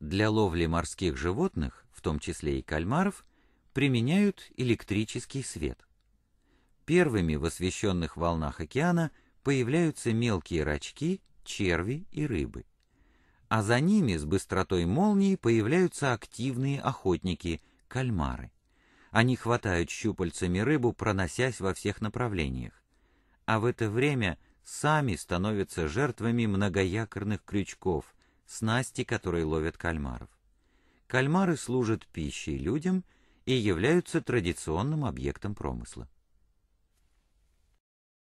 Для ловли морских животных, в том числе и кальмаров, применяют электрический свет. Первыми в освещенных волнах океана появляются мелкие рачки, черви и рыбы. А за ними с быстротой молнии появляются активные охотники, кальмары. Они хватают щупальцами рыбу, проносясь во всех направлениях. А в это время сами становятся жертвами многоякорных крючков, снасти, которые ловят кальмаров. Кальмары служат пищей людям и являются традиционным объектом промысла.